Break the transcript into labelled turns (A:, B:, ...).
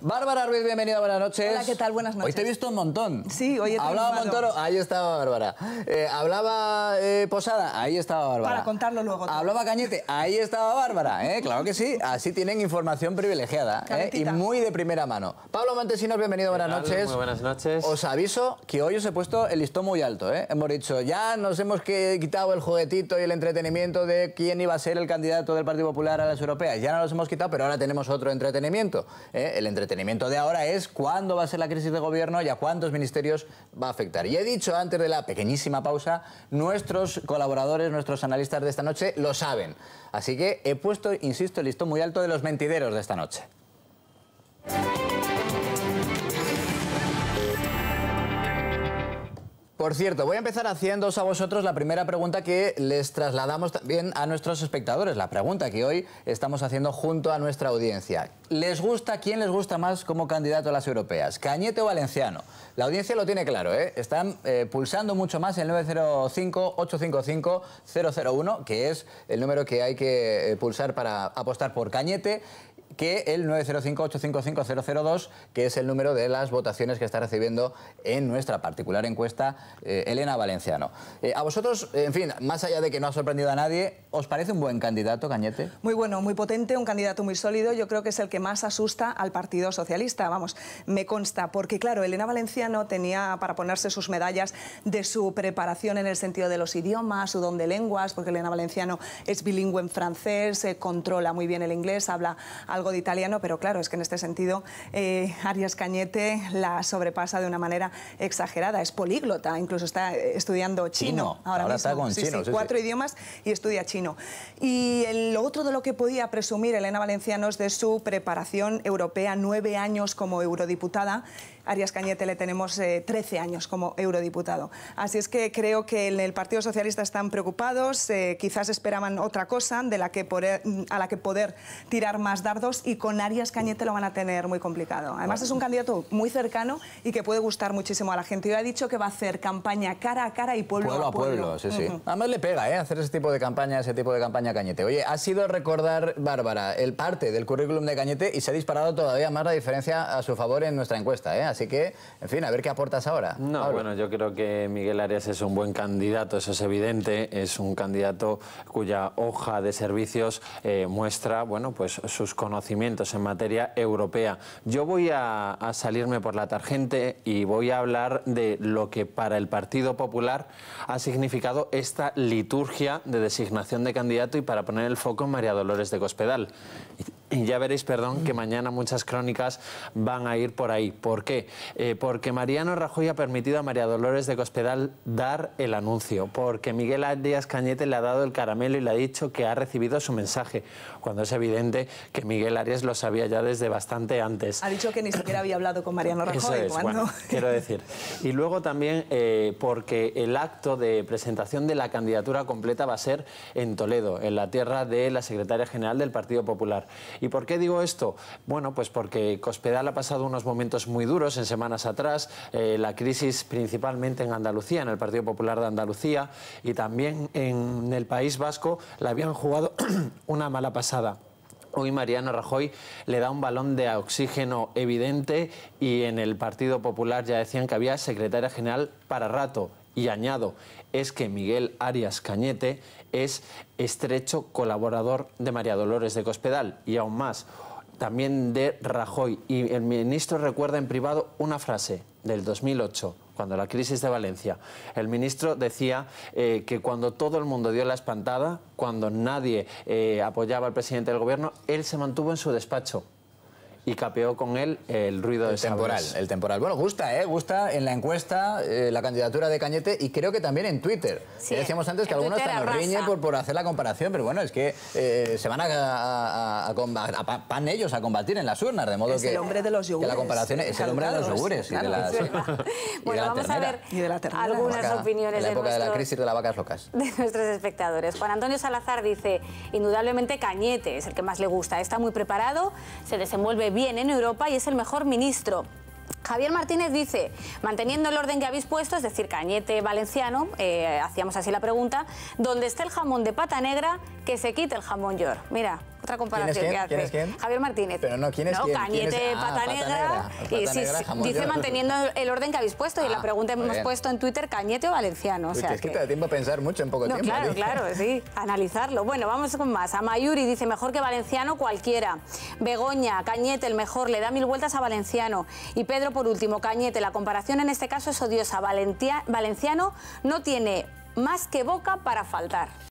A: Bárbara Ruiz, bienvenida, buenas noches. Hola, ¿qué tal? Buenas noches. Hoy te he visto un montón. Sí, hoy he Hablaba Montoro, ahí estaba Bárbara. Eh, hablaba eh, Posada, ahí estaba Bárbara. Para contarlo luego. Hablaba Cañete, ahí estaba Bárbara, eh, claro que sí. Así tienen información privilegiada y muy de primera mano. Pablo Montesinos, bienvenido, buenas noches. Muy buenas noches. Os aviso que hoy os he puesto el listón muy alto. Hemos dicho, ya nos hemos quitado el juguetito y el entretenimiento de quién iba a ser el candidato del Partido Popular a las europeas. Ya no los hemos quitado, pero ahora tenemos otro entretenimiento, el entretenimiento entretenimiento de ahora es cuándo va a ser la crisis de gobierno y a cuántos ministerios va a afectar. Y he dicho antes de la pequeñísima pausa, nuestros colaboradores, nuestros analistas de esta noche lo saben. Así que he puesto, insisto, el listón muy alto de los mentideros de esta noche. Por cierto, voy a empezar haciéndoos a vosotros la primera pregunta que les trasladamos también a nuestros espectadores, la pregunta que hoy estamos haciendo junto a nuestra audiencia. ¿Les gusta, quién les gusta más como candidato a las europeas, Cañete o Valenciano? La audiencia lo tiene claro, ¿eh? están eh, pulsando mucho más el 905-855-001, que es el número que hay que eh, pulsar para apostar por Cañete, que el 905 855 que es el número de las votaciones que está recibiendo en nuestra particular encuesta eh, Elena Valenciano. Eh, a vosotros, en fin, más allá de que no ha sorprendido a nadie, ¿os parece un buen candidato, Cañete?
B: Muy bueno, muy potente, un candidato muy sólido. Yo creo que es el que más asusta al Partido Socialista, vamos, me consta, porque claro, Elena Valenciano tenía para ponerse sus medallas de su preparación en el sentido de los idiomas, su don de lenguas, porque Elena Valenciano es bilingüe en francés, eh, controla muy bien el inglés, habla algo de italiano, pero claro, es que en este sentido eh, Arias Cañete la sobrepasa de una manera exagerada. Es políglota, incluso está eh, estudiando chino, ahora, Está con cuatro idiomas y estudia chino. Y lo otro de lo que podía presumir Elena Valenciano es de su preparación europea, nueve años como eurodiputada. Arias Cañete le tenemos eh, trece 13 años como eurodiputado. Así es que creo que en el Partido Socialista están preocupados, quizás esperaban otra cosa de la que a la que poder tirar más dardos y con Arias Cañete lo van a tener muy complicado. Además es un candidato muy cercano y que puede gustar muchísimo a la gente. Yo he dicho que va a hacer campaña cara a cara y pueblo, pueblo a pueblo. sí, sí.
A: Además le pega, ¿eh? Hacer ese tipo de campaña, ese tipo de campaña Cañete. Oye, ha sido recordar, Bárbara, el parte del currículum de Cañete y se ha disparado todavía más la diferencia a su favor en nuestra encuesta, ¿eh? Así que, en fin, a ver qué aportas ahora.
C: No, bueno, yo creo que Miguel Arias es un buen candidato, eso es evidente. Es un candidato cuya hoja de servicios eh, muestra, bueno, pues sus conocimientos en materia europea. Yo voy a, a salirme por la tarjeta y voy a hablar de lo que para el Partido Popular ha significado esta liturgia de designación de candidato y para poner el foco en María Dolores de Cospedal. Ya veréis, perdón, que mañana muchas crónicas van a ir por ahí. ¿Por qué? Eh, porque Mariano Rajoy ha permitido a María Dolores de Cospedal dar el anuncio, porque Miguel Arias Cañete le ha dado el caramelo y le ha dicho que ha recibido su mensaje, cuando es evidente que Miguel Arias lo sabía ya desde bastante antes. Ha
B: dicho que ni siquiera había hablado con Mariano Rajoy.
C: quiero decir. Y luego también eh, porque el acto de presentación de la candidatura completa va a ser en Toledo, en la tierra de la secretaria general del Partido Popular. ¿Y por qué digo esto? Bueno, pues porque Cospedal ha pasado unos momentos muy duros en semanas atrás, eh, la crisis principalmente en Andalucía, en el Partido Popular de Andalucía y también en el País Vasco, la habían jugado una mala pasada. Hoy Mariano Rajoy le da un balón de oxígeno evidente y en el Partido Popular ya decían que había secretaria general para rato y añado, es que Miguel Arias Cañete es estrecho colaborador de María Dolores de Cospedal y aún más, también de Rajoy. Y el ministro recuerda en privado una frase del 2008 cuando la crisis de Valencia. El ministro decía eh, que cuando todo el mundo dio la espantada, cuando nadie eh, apoyaba al presidente del gobierno, él se mantuvo en su despacho y capeó con él el ruido el de temporal. El temporal.
A: Bueno, gusta, ¿eh? Gusta en la encuesta eh, la candidatura de Cañete y creo que también en Twitter. decíamos antes que algunos hasta nos riñen por, por hacer la comparación, pero bueno, es que eh, se van a, a, pan ellos a combatir en las urnas, de modo es que... el hombre de los
B: yogures. la comparación es, el hombre de los yogures bueno, vamos a ver
D: algunas opiniones en la época de, de la crisis
A: de las vacas locas.
D: De nuestros espectadores. Juan Antonio Salazar dice, indudablemente Cañete es el que más le gusta. Está muy preparado, se desenvuelve viene en Europa y es el mejor ministro Javier Martínez dice, manteniendo el orden que habéis puesto, es decir, cañete valenciano, eh, hacíamos así la pregunta, donde está el jamón de pata negra, que se quite el jamón york. Mira, otra comparación que hace. ¿Quién es quién? Javier Martínez. Pero no, ¿quién es no, Cañete, ah, pata, negra. dice manteniendo el orden que habéis puesto y la ah, pregunta hemos puesto en Twitter, cañete o valenciano. O sea, es que, te da
A: tiempo a pensar mucho en poco tiempo. Claro, claro,
D: sí, analizarlo. Bueno, vamos con más. A Mayuri dice, mejor que valenciano cualquiera. Begoña, cañete, el mejor, le da mil vueltas a valenciano. Y Pedro por último, Cañete, la comparación en este caso es odiosa. Valenciano no tiene más que boca para faltar.